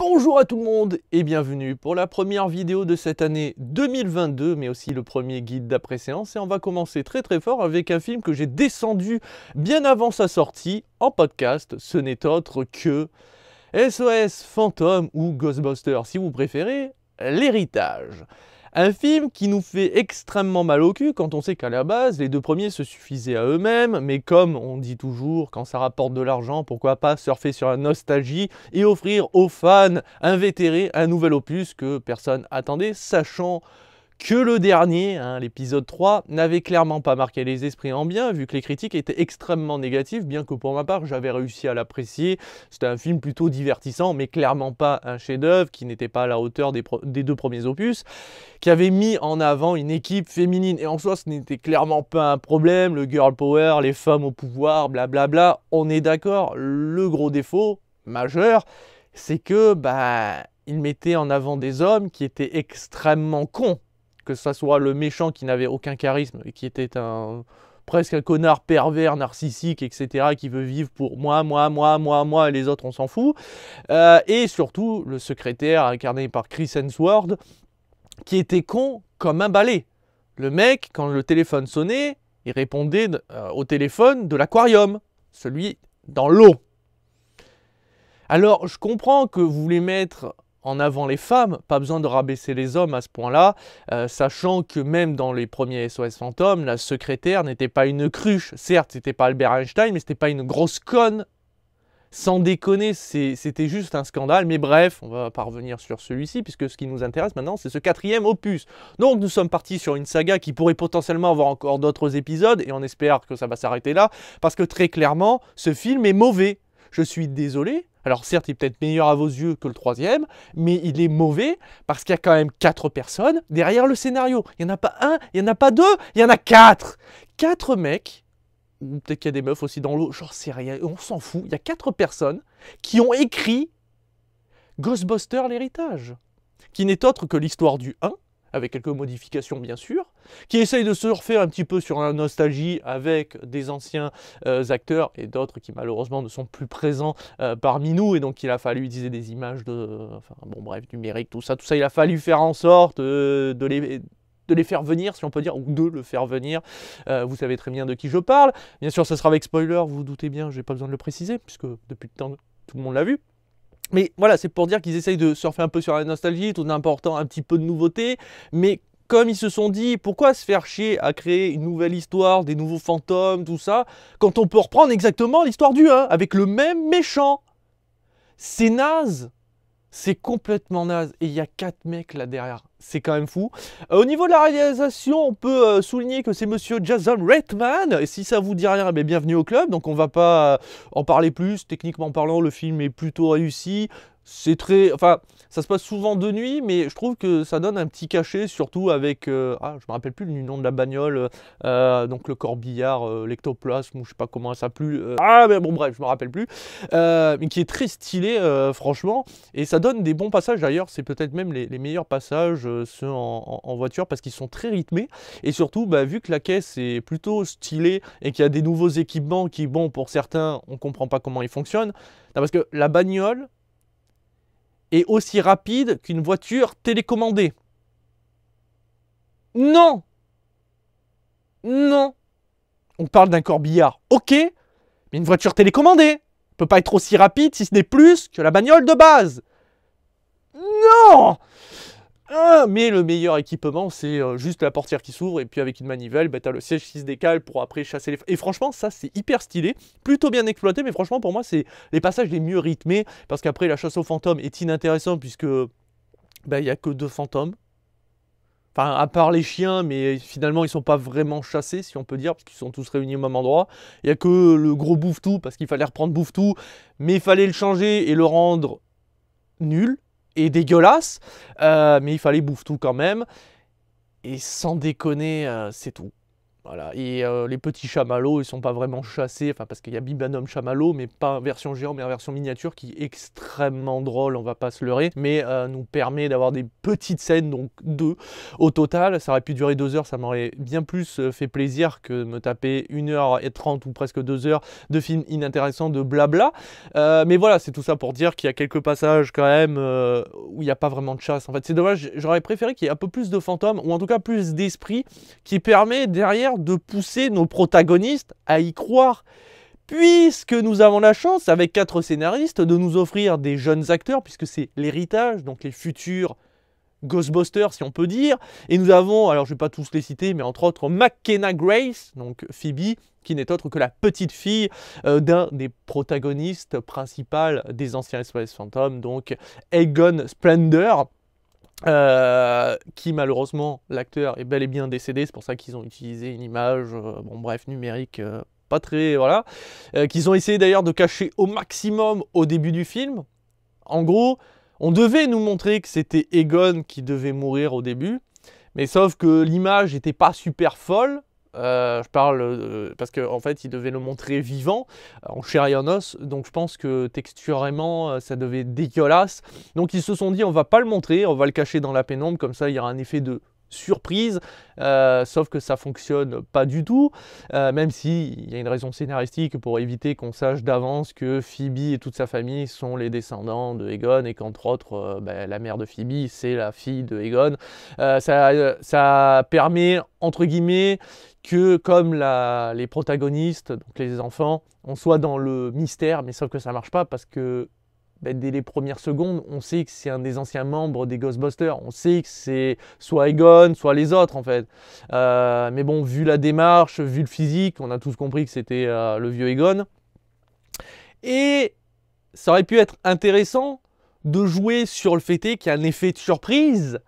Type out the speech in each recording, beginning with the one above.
Bonjour à tout le monde et bienvenue pour la première vidéo de cette année 2022, mais aussi le premier guide d'après-séance. Et on va commencer très très fort avec un film que j'ai descendu bien avant sa sortie en podcast. Ce n'est autre que SOS Phantom ou Ghostbuster, si vous préférez, l'héritage. Un film qui nous fait extrêmement mal au cul quand on sait qu'à la base, les deux premiers se suffisaient à eux-mêmes, mais comme on dit toujours, quand ça rapporte de l'argent, pourquoi pas surfer sur la nostalgie et offrir aux fans invétérés un nouvel opus que personne attendait, sachant que le dernier, hein, l'épisode 3, n'avait clairement pas marqué les esprits en bien, vu que les critiques étaient extrêmement négatives, bien que pour ma part j'avais réussi à l'apprécier. C'était un film plutôt divertissant, mais clairement pas un chef-d'œuvre, qui n'était pas à la hauteur des, deux premiers opus, qui avait mis en avant une équipe féminine. Et en soi, ce n'était clairement pas un problème, le girl power, les femmes au pouvoir, blablabla, on est d'accord. Le gros défaut majeur, c'est que, bah, il mettait en avant des hommes qui étaient extrêmement cons que ça soit le méchant qui n'avait aucun charisme et qui était un presque un connard pervers, narcissique, etc., qui veut vivre pour moi, moi, moi, moi, moi, et les autres, on s'en fout. Euh, et surtout, le secrétaire, incarné par Chris Hemsworth, qui était con comme un balai. Le mec, quand le téléphone sonnait, il répondait euh, au téléphone de l'aquarium, celui dans l'eau. Alors, je comprends que vous voulez mettre en avant les femmes, pas besoin de rabaisser les hommes à ce point-là, euh, sachant que même dans les premiers SOS fantômes, la secrétaire n'était pas une cruche. Certes, c'était pas Albert Einstein, mais c'était pas une grosse conne. Sans déconner, c'était juste un scandale, mais bref, on va pas revenir sur celui-ci, puisque ce qui nous intéresse maintenant, c'est ce quatrième opus. Donc nous sommes partis sur une saga qui pourrait potentiellement avoir encore d'autres épisodes, et on espère que ça va s'arrêter là, parce que très clairement, ce film est mauvais. Je suis désolé, alors certes, il est peut-être meilleur à vos yeux que le troisième, mais il est mauvais parce qu'il y a quand même quatre personnes derrière le scénario. Il n'y en a pas un, il n'y en a pas deux, il y en a quatre. Quatre mecs, peut-être qu'il y a des meufs aussi dans l'eau, genre sais rien, on s'en fout. Il y a quatre personnes qui ont écrit Ghostbuster l'héritage, qui n'est autre que l'histoire du 1 avec quelques modifications bien sûr, qui essaye de se refaire un petit peu sur la nostalgie avec des anciens euh, acteurs et d'autres qui malheureusement ne sont plus présents euh, parmi nous et donc il a fallu utiliser des images de, enfin bon bref, numérique, tout ça, tout ça, il a fallu faire en sorte euh, de les de les faire venir, si on peut dire, ou de le faire venir. vous savez très bien de qui je parle. Bien sûr, ce sera avec spoiler, vous vous doutez bien, je n'ai pas besoin de le préciser, puisque depuis le temps, tout le monde l'a vu. Mais voilà, c'est pour dire qu'ils essayent de surfer un peu sur la nostalgie tout en apportant un petit peu de nouveauté, mais comme ils se sont dit, pourquoi se faire chier à créer une nouvelle histoire, des nouveaux fantômes, tout ça, quand on peut reprendre exactement l'histoire du 1, avec le même méchant C'est naze C'est complètement naze. Et il y a quatre mecs là derrière c'est quand même fou. Euh, au niveau de la réalisation, on peut euh, souligner que c'est monsieur Jason Reitman. Et si ça vous dit rien, eh bienvenue au club. Donc on va pas euh, en parler plus. Techniquement parlant, le film est plutôt réussi. C'est très. Enfin, ça se passe souvent de nuit, mais je trouve que ça donne un petit cachet, surtout avec. ah, je me rappelle plus le nom de la bagnole. donc le corbillard, l'ectoplasme, ou je sais pas comment ça plus. ah, mais bon, bref, je me rappelle plus. mais qui est très stylé, franchement. Et ça donne des bons passages d'ailleurs. C'est peut-être même les meilleurs passages. Euh, en, voiture, parce qu'ils sont très rythmés. Et surtout, bah, vu que la caisse est plutôt stylée et qu'il y a des nouveaux équipements qui, bon, pour certains, on ne comprend pas comment ils fonctionnent. parce que la bagnole est aussi rapide qu'une voiture télécommandée. Non Non On parle d'un corbillard, ok, mais une voiture télécommandée peut pas être aussi rapide si ce n'est plus que la bagnole de base. Non ah, mais le meilleur équipement, c'est euh, juste la portière qui s'ouvre et puis avec une manivelle, bah, t'as le siège qui se décale pour après chasser les. Et franchement, ça c'est hyper stylé, plutôt bien exploité, mais franchement pour moi, c'est les passages les mieux rythmés parce qu'après la chasse aux fantômes est inintéressante puisque bah, il n'y a que deux fantômes. Enfin, à part les chiens, mais finalement ils sont pas vraiment chassés, si on peut dire, parce qu'ils sont tous réunis au même endroit. Il n'y a que le gros bouffe-tout, parce qu'il fallait reprendre bouffe-tout, mais il fallait le changer et le rendre nul et dégueulasse, euh, mais il fallait bouffe tout quand même. Et sans déconner, euh, c'est tout. Et euh, les petits chamallows, ils sont pas vraiment chassés, enfin parce qu'il y a Bibanum chamallow, mais pas version géant, mais en version miniature, qui est extrêmement drôle, on va pas se leurrer, mais euh, nous permet d'avoir des petites scènes, donc deux au total. Ça aurait pu durer deux heures, ça m'aurait bien plus euh, fait plaisir que me taper une heure et trente ou presque deux heures de films inintéressants, de blabla. mais voilà, c'est tout ça pour dire qu'il y a quelques passages quand même où il n'y a pas vraiment de chasse. En fait, c'est dommage, j'aurais préféré qu'il y ait un peu plus de fantômes, ou en tout cas plus d'esprit, qui permet derrière de pousser nos protagonistes à y croire. Puisque nous avons la chance, avec quatre scénaristes, de nous offrir des jeunes acteurs, puisque c'est l'héritage, donc les futurs Ghostbusters, si on peut dire. Et nous avons, alors je ne vais pas tous les citer, mais entre autres McKenna Grace, donc Phoebe, qui n'est autre que la petite fille euh, d'un des protagonistes principaux des anciens Espèces Phantom, donc Egon Splendor. Euh, qui malheureusement, l'acteur est bel et bien décédé, c'est pour ça qu'ils ont utilisé une image, euh, bon bref, numérique, euh, pas très, voilà, qu'ils ont essayé d'ailleurs de cacher au maximum au début du film. En gros, on devait nous montrer que c'était Egon qui devait mourir au début, mais sauf que l'image n'était pas super folle, euh, je parle euh, parce qu'en en fait, il devait le montrer vivant, euh, en chair et en os. Donc, je pense que texturellement, ça devait être dégueulasse. Donc, ils se sont dit, on va pas le montrer, on va le cacher dans la pénombre. Comme ça, il y aura un effet de surprise. sauf que ça fonctionne pas du tout. même s'il y a une raison scénaristique pour éviter qu'on sache d'avance que Phoebe et toute sa famille sont les descendants de Egon et qu'entre autres, ben, la mère de Phoebe, c'est la fille de Egon. ça, ça permet, entre guillemets, que comme les protagonistes, donc les enfants, on soit dans le mystère, mais sauf que ça marche pas parce que ben, dès les premières secondes, on sait que c'est un des anciens membres des Ghostbusters. On sait que c'est soit Egon, soit les autres, en fait. Euh, mais bon, vu la démarche, vu le physique, on a tous compris que c'était euh, le vieux Egon. Et ça aurait pu être intéressant de jouer sur le fait qu'il y a un effet de surprise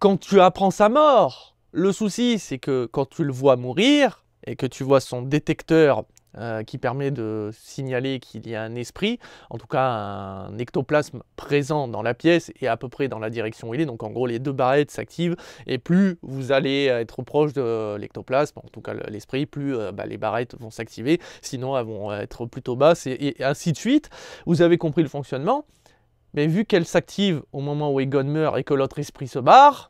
quand tu apprends sa mort. Le souci, c'est que quand tu le vois mourir et que tu vois son détecteur euh, qui permet de signaler qu'il y a un esprit, en tout cas un ectoplasme présent dans la pièce et à peu près dans la direction où il est. Donc en gros, les deux barrettes s'activent et plus vous allez être proche de l'ectoplasme, en tout cas l'esprit, plus euh, bah, les barrettes vont s'activer, sinon elles vont être plutôt basses et, ainsi de suite. Vous avez compris le fonctionnement, mais vu qu'elles s'activent au moment où Egon meurt et que l'autre esprit se barre,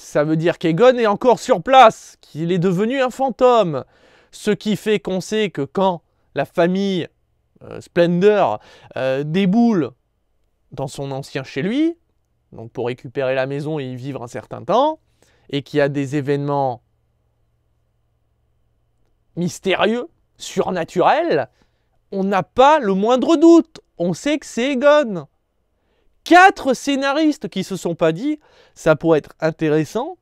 ça veut dire qu'Egon est encore sur place, qu'il est devenu un fantôme. Ce qui fait qu'on sait que quand la famille euh, Splendor euh, déboule dans son ancien chez lui, donc pour récupérer la maison et y vivre un certain temps, et qu'il y a des événements mystérieux, surnaturels, on n'a pas le moindre doute. On sait que c'est Egon quatre scénaristes qui se sont pas dit ça pourrait être intéressant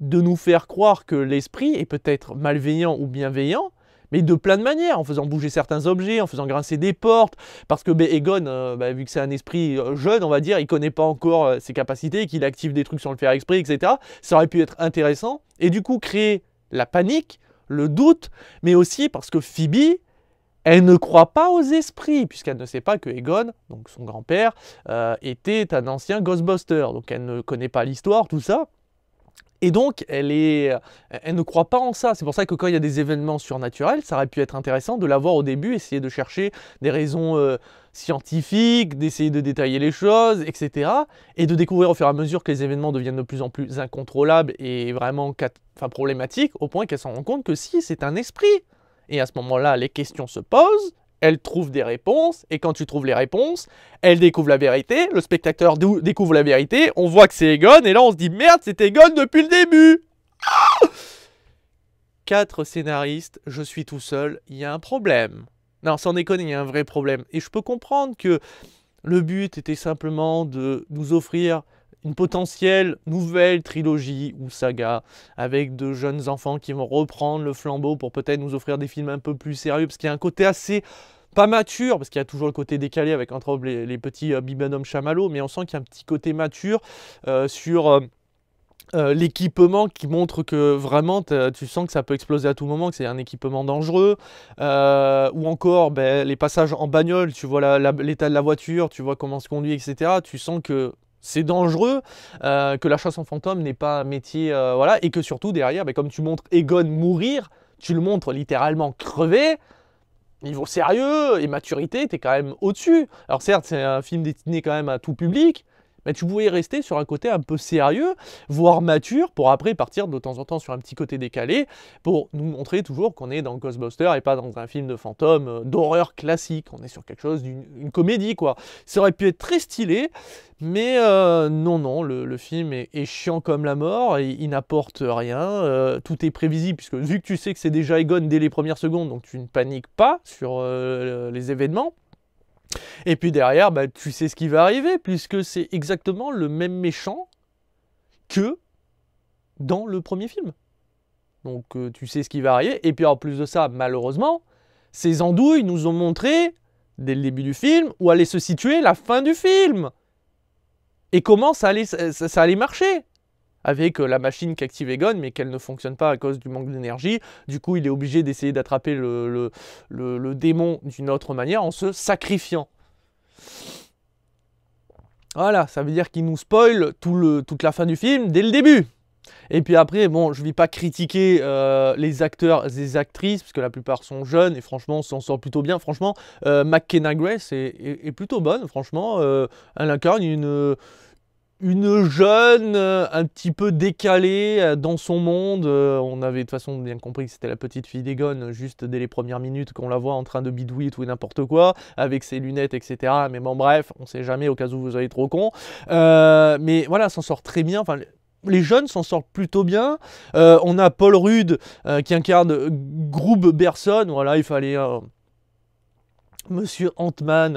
de nous faire croire que l'esprit est peut-être malveillant ou bienveillant, mais de plein de manières, en faisant bouger certains objets, en faisant grincer des portes, parce que bégon Egon, euh, ben, vu que c'est un esprit euh, jeune, on va dire, il connaît pas encore euh, ses capacités, qu'il active des trucs sans le faire exprès, etc. Ça aurait pu être intéressant, et du coup créer la panique, le doute, mais aussi parce que Phoebe, elle ne croit pas aux esprits, puisqu'elle ne sait pas que Egon, donc son grand-père, euh, était un ancien Ghostbuster. Donc elle ne connaît pas l'histoire, tout ça. Et donc, elle, est, euh, elle ne croit pas en ça. C'est pour ça que quand il y a des événements surnaturels, ça aurait pu être intéressant de l'avoir au début, essayer de chercher des raisons euh, scientifiques, d'essayer de détailler les choses, etc. Et de découvrir au fur et à mesure que les événements deviennent de plus en plus incontrôlables et vraiment problématiques, au point qu'elle s'en rend compte que si, c'est un esprit. Et à ce moment-là, les questions se posent, elle trouve des réponses, et quand tu trouves les réponses, elle découvre la vérité, le spectateur découvre la vérité, on voit que c'est Egon, et là on se dit merde, c'était Egon depuis le début ah Quatre scénaristes, je suis tout seul, il y a un problème. Non, sans déconner, il y a un vrai problème. Et je peux comprendre que le but était simplement de nous offrir une potentielle nouvelle trilogie ou saga avec de jeunes enfants qui vont reprendre le flambeau pour peut-être nous offrir des films un peu plus sérieux, parce qu'il y a un côté assez pas mature, parce qu'il y a toujours le côté décalé avec entre autres les, petits euh, chamallows, mais on sent qu'il y a un petit côté mature euh, sur... Euh, euh, l'équipement qui montre que vraiment tu sens que ça peut exploser à tout moment, que c'est un équipement dangereux, ou encore ben, les passages en bagnole, tu vois l'état de la voiture, tu vois comment se conduit, etc. Tu sens que c'est dangereux euh, que la chasse en fantôme n'est pas un métier, euh, voilà, et que surtout derrière, mais bah, comme tu montres Egon mourir, tu le montres littéralement crever. Niveau sérieux et maturité, t'es quand même au-dessus. Alors certes, c'est un film destiné quand même à tout public, mais bah, tu pouvais rester sur un côté un peu sérieux, voire mature, pour après partir de temps en temps sur un petit côté décalé, pour nous montrer toujours qu'on est dans Ghostbusters et pas dans un film de fantôme euh, d'horreur classique. On est sur quelque chose d'une comédie, quoi. Ça aurait pu être très stylé, mais euh, non, non, le, film est, chiant comme la mort, il n'apporte rien, euh, tout est prévisible, puisque vu que tu sais que c'est déjà Egon dès les premières secondes, donc tu ne paniques pas sur les événements. Et puis derrière, bah, tu sais ce qui va arriver, puisque c'est exactement le même méchant que dans le premier film. Donc euh, tu sais ce qui va arriver. Et puis en plus de ça, malheureusement, ces andouilles nous ont montré, dès le début du film, où allait se situer la fin du film. Et comment ça allait marcher avec euh, la machine qu'active Egon, mais qu'elle ne fonctionne pas à cause du manque d'énergie. Du coup, il est obligé d'essayer d'attraper le, démon d'une autre manière en se sacrifiant. Voilà, ça veut dire qu'il nous spoil toute la fin du film dès le début. Et puis après, bon, je ne vais pas critiquer euh, les acteurs et les actrices, parce que la plupart sont jeunes et franchement, on s'en sort plutôt bien. Franchement, euh, McKenna Grace est, plutôt bonne, franchement. elle incarne une une jeune euh, un petit peu décalée euh, dans son monde. Euh, on avait de toute façon bien compris que c'était la petite fille des gones juste dès les premières minutes qu'on la voit en train de bidouiller tout n'importe quoi, avec ses lunettes, etc. Mais bon, bref, on sait jamais au cas où vous allez trop con. mais voilà, s'en sort très bien. Enfin, les jeunes s'en sortent plutôt bien. on a Paul Rude qui incarne groupe Berson. Voilà, il fallait Monsieur Antman,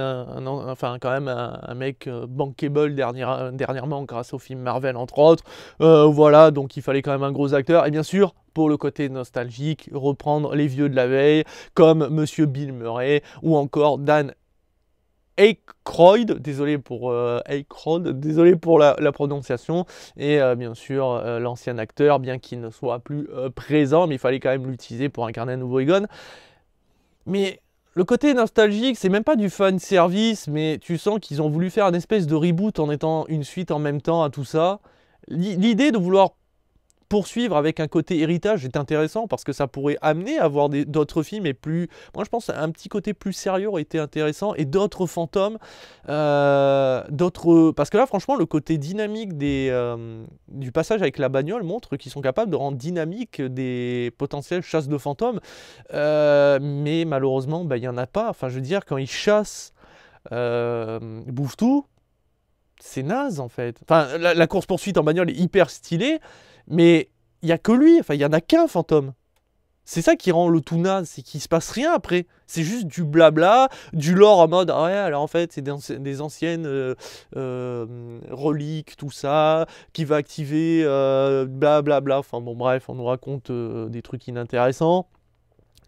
enfin quand même un, mec euh, bankable euh, dernièrement grâce au film Marvel entre autres. Euh, voilà, donc il fallait quand même un gros acteur. Et bien sûr, pour le côté nostalgique, reprendre les vieux de la veille, comme Monsieur Bill Murray ou encore Dan Aykroyd, désolé pour Aykroyd, désolé pour la, prononciation, et bien sûr l'ancien acteur, bien qu'il ne soit plus présent, mais il fallait quand même l'utiliser pour incarner un nouveau Egon. Mais le côté nostalgique, c'est même pas du fan service, mais tu sens qu'ils ont voulu faire une espèce de reboot en étant une suite en même temps à tout ça. L'idée de vouloir poursuivre avec un côté héritage est intéressant parce que ça pourrait amener à voir d'autres films et plus. Moi, je pense un petit côté plus sérieux aurait été intéressant et d'autres fantômes, euh, d'autres. Parce que là, franchement, le côté dynamique des, euh, du passage avec la bagnole montre qu'ils sont capables de rendre dynamique des potentielles chasses de fantômes. Euh, mais malheureusement, bah, il n'y en a pas. Enfin, je veux dire, quand ils chassent tout c'est naze en fait. la course-poursuite en bagnole est hyper stylée, mais il n'y a que lui, enfin, il n'y en a qu'un fantôme. C'est ça qui rend le tout naze, c'est qu'il se passe rien après. C'est juste du blabla, du lore en mode ah ouais, alors en fait, c'est des, anciennes euh, euh, reliques, tout ça, qui va activer euh, blablabla. Bla. Enfin bon, bref, on nous raconte euh, des trucs inintéressants.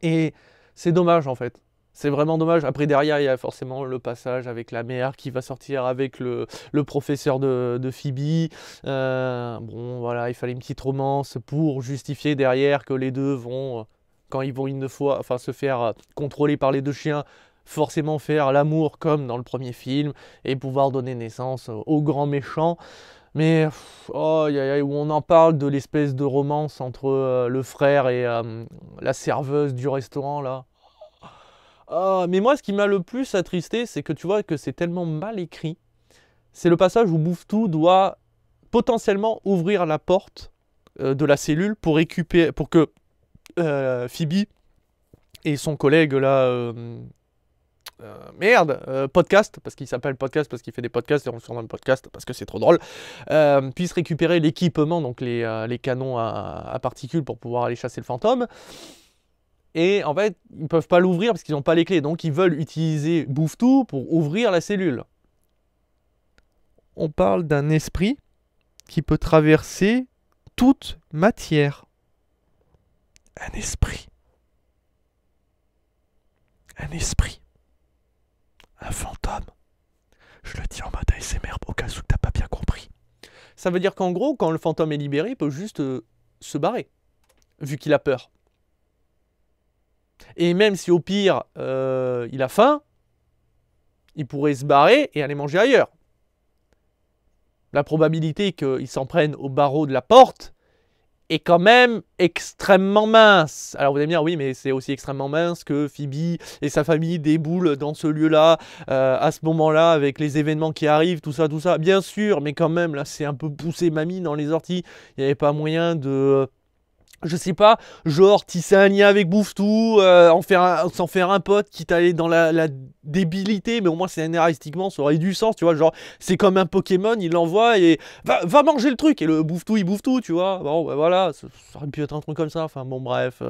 Et c'est dommage en fait. C'est vraiment dommage. Après, derrière, il y a forcément le passage avec la mère qui va sortir avec le, professeur de, Phoebe. Euh, bon, voilà, il fallait une petite romance pour justifier derrière que les deux vont, quand ils vont une fois, enfin, se faire contrôler par les deux chiens, forcément faire l'amour comme dans le premier film et pouvoir donner naissance au grand méchant. Mais oh, où on en parle de l'espèce de romance entre euh, le frère et euh, la serveuse du restaurant là. Ah, mais moi, ce qui m'a le plus attristé, c'est que tu vois que c'est tellement mal écrit. C'est le passage où tout doit potentiellement ouvrir la porte euh, de la cellule pour récupérer, pour que euh, Phoebe et son collègue là, euh, merde, podcast, parce qu'il s'appelle podcast parce qu'il fait des podcasts et on le le podcast parce que c'est trop drôle, puisse récupérer l'équipement, donc les, canons à, particules pour pouvoir aller chasser le fantôme. Et en fait, ils ne peuvent pas l'ouvrir parce qu'ils n'ont pas les clés. Donc, ils veulent utiliser Bouffe-Tout pour ouvrir la cellule. On parle d'un esprit qui peut traverser toute matière. Un esprit. Un esprit. Un fantôme. Je le dis en mode ASMR au cas où t'as pas bien compris. Ça veut dire qu'en gros, quand le fantôme est libéré, il peut juste euh, se barrer, vu qu'il a peur. Et même si au pire, euh, il a faim, il pourrait se barrer et aller manger ailleurs. La probabilité qu'il s'en prenne au barreau de la porte est quand même extrêmement mince. Alors vous allez me dire, oui, mais c'est aussi extrêmement mince que Phoebe et sa famille déboulent dans ce lieu-là, euh, à ce moment-là, avec les événements qui arrivent, tout ça, tout ça. Bien sûr, mais quand même, là, c'est un peu poussé mamie dans les orties. Il n'y avait pas moyen de je sais pas, genre tisser un lien avec Bouffe-Tout, euh, en faire s'en faire un pote, quitte à aller dans la, débilité, mais au moins c'est scénaristiquement ça aurait du sens, tu vois, genre c'est comme un Pokémon, il l'envoie et va, manger le truc, et le bouffe il bouffe tout, tu vois, bon bah voilà, ça, aurait pu être un truc comme ça, enfin bon bref...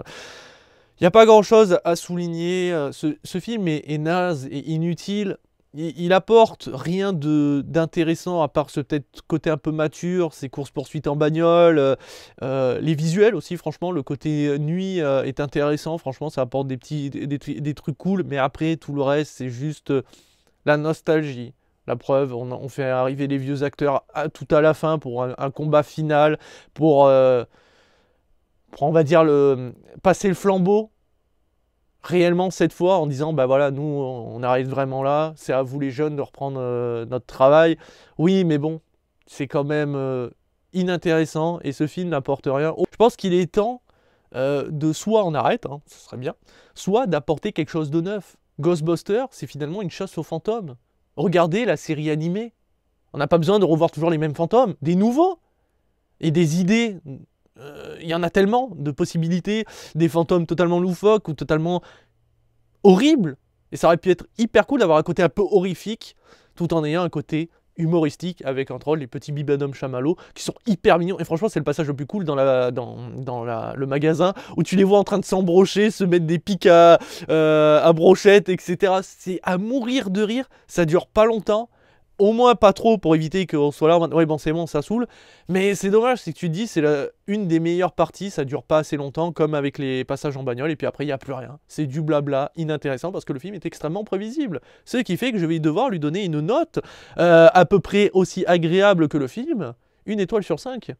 Il n'y a pas grand chose à souligner. Euh, ce, film est, est, naze et inutile il, apporte rien d'intéressant à part ce peut-être côté un peu mature, ses courses poursuites en bagnole, euh, euh, les visuels aussi, franchement, le côté nuit euh, est intéressant, franchement, ça apporte des petits des, trucs cool, mais après tout le reste, c'est juste la nostalgie. La preuve, on, fait arriver les vieux acteurs tout à la fin pour un, combat final, pour, pour on va dire le passer le flambeau réellement cette fois en disant bah voilà nous on arrive vraiment là c'est à vous les jeunes de reprendre euh, notre travail oui mais bon c'est quand même euh, inintéressant et ce film n'apporte rien je pense qu'il est temps euh, de soit on arrête hein, ce serait bien soit d'apporter quelque chose de neuf Ghostbuster c'est finalement une chasse aux fantômes regardez la série animée on n'a pas besoin de revoir toujours les mêmes fantômes des nouveaux et des idées euh, il y en a tellement de possibilités, des fantômes totalement loufoques ou totalement horribles. Et ça aurait pu être hyper cool d'avoir un côté un peu horrifique, tout en ayant un côté humoristique avec entre autres les petits bibanums chamallows qui sont hyper mignons et franchement c'est le passage le plus cool dans, le magasin où tu les vois en train de s'embrocher, se mettre des pics à, euh, brochettes, à brochette etc. C'est à mourir de rire, ça dure pas longtemps au moins pas trop pour éviter qu'on soit là. Ouais, bon, c'est bon, ça saoule. Mais c'est dommage, c'est que tu te dis, c'est une des meilleures parties, ça dure pas assez longtemps, comme avec les passages en bagnole, et puis après, il n'y a plus rien. C'est du blabla, inintéressant, parce que le film est extrêmement prévisible. Ce qui fait que je vais devoir lui donner une note euh, à peu près aussi agréable que le film, une étoile sur cinq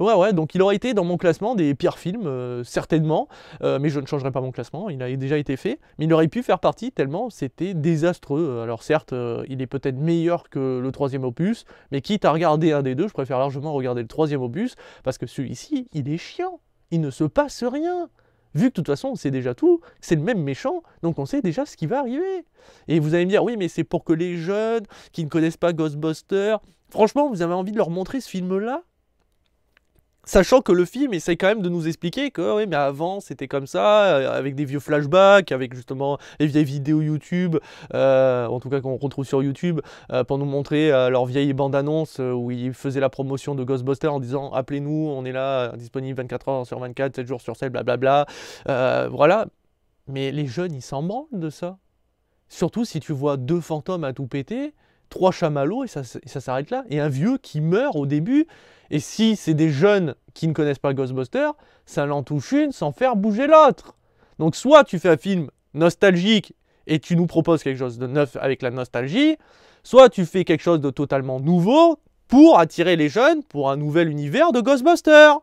Ouais, ouais, donc il aurait été dans mon classement des pires films, euh, certainement, euh, mais je ne changerai pas mon classement, il a déjà été fait, mais il aurait pu faire partie tellement c'était désastreux. Alors certes, euh, il est peut-être meilleur que le troisième opus, mais quitte à regarder un des deux, je préfère largement regarder le troisième opus, parce que celui-ci, il est chiant, il ne se passe rien. Vu que de toute façon, c'est déjà tout, c'est le même méchant, donc on sait déjà ce qui va arriver. Et vous allez me dire, oui, mais c'est pour que les jeunes qui ne connaissent pas Ghostbusters, franchement, vous avez envie de leur montrer ce film-là Sachant que le film essaie quand même de nous expliquer que, oui, mais avant c'était comme ça, euh, avec des vieux flashbacks, avec justement les vieilles vidéos YouTube, euh, en tout cas qu'on retrouve sur YouTube, euh, pour nous montrer leurs leur bandes bande où ils faisaient la promotion de Ghostbusters en disant appelez-nous, on est là, disponible 24 h sur 24, 7 jours sur 7, blablabla. voilà. Mais les jeunes, ils s'en branlent de ça. Surtout si tu vois deux fantômes à tout péter trois chamallows et ça, s'arrête là. Et un vieux qui meurt au début. Et si c'est des jeunes qui ne connaissent pas Ghostbusters, ça l'en touche une sans faire bouger l'autre. Donc soit tu fais un film nostalgique et tu nous proposes quelque chose de neuf avec la nostalgie, soit tu fais quelque chose de totalement nouveau pour attirer les jeunes pour un nouvel univers de Ghostbusters.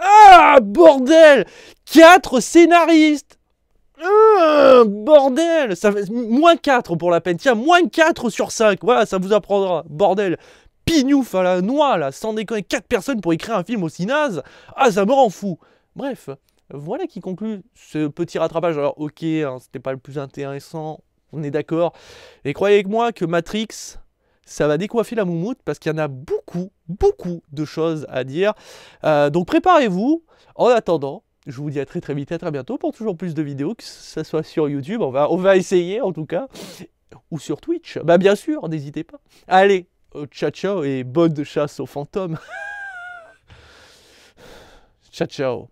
Ah, bordel Quatre scénaristes ah, bordel ça fait Moins 4 pour la peine. Tiens, moins 4 sur 5. Voilà, ça vous apprendra. Bordel. Pignouf à la noix, là. Sans déconner, 4 personnes pour écrire un film aussi naze. Ah, ça me rend fou. Bref, voilà qui conclut ce petit rattrapage. Alors, ok, hein, c'était pas le plus intéressant. On est d'accord. Et croyez avec moi que Matrix, ça va décoiffer la moumoute parce qu'il y en a beaucoup, beaucoup de choses à dire. Euh, donc préparez-vous. En attendant, je vous dis à très très vite, à très bientôt pour toujours plus de vidéos, que ce soit sur YouTube, on va, on va essayer en tout cas, ou sur Twitch. Bah bien sûr, n'hésitez pas. Allez, oh, ciao ciao et bonne chasse aux fantômes. ciao ciao.